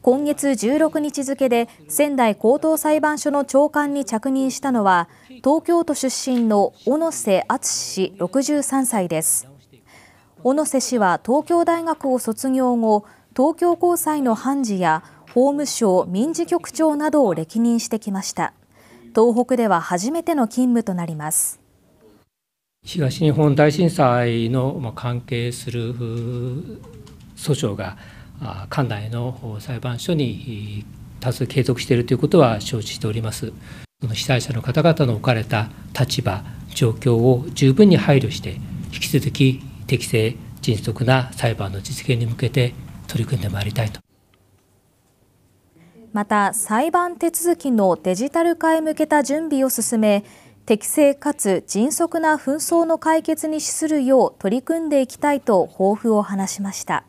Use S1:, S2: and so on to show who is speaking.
S1: 今月16日付で仙台高等裁判所の長官に着任したのは東京都出身の小野瀬敦氏63歳です小野瀬氏は東京大学を卒業後東京高裁の判事や法務省民事局長などを歴任してきました東北では初めての勤務となります
S2: 東日本大震災の関係する訴訟が館内の裁判所に多数継続しているということは承知しております。その被災者の方々の置かれた立場、状況を十分に配慮して、引き続き適正、迅速な裁判の実現に向けて取り組んでまいりたいと。
S1: また、裁判手続きのデジタル化へ向けた準備を進め、適正かつ迅速な紛争の解決に資するよう取り組んでいきたいと抱負を話しました。